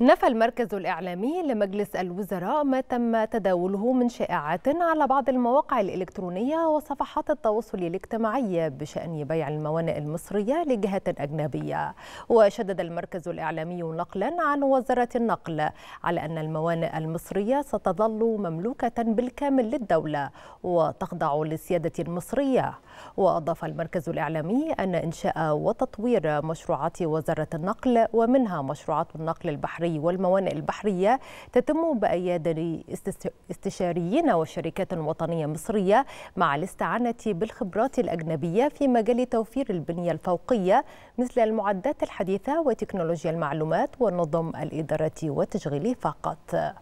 نفى المركز الإعلامي لمجلس الوزراء ما تم تداوله من شائعات على بعض المواقع الإلكترونية وصفحات التواصل الاجتماعي بشأن بيع الموانئ المصرية لجهات أجنبية وشدد المركز الإعلامي نقلا عن وزارة النقل على أن الموانئ المصرية ستظل مملوكة بالكامل للدولة وتخضع للسيادة المصرية وأضاف المركز الإعلامي أن إنشاء وتطوير مشروعات وزارة النقل ومنها مشروعات النقل البحري البري والموانئ البحرية تتم بأياد استشاريين وشركات وطنية مصرية مع الاستعانة بالخبرات الأجنبية في مجال توفير البنية الفوقية مثل المعدات الحديثة وتكنولوجيا المعلومات والنظم الإدارة والتشغيل فقط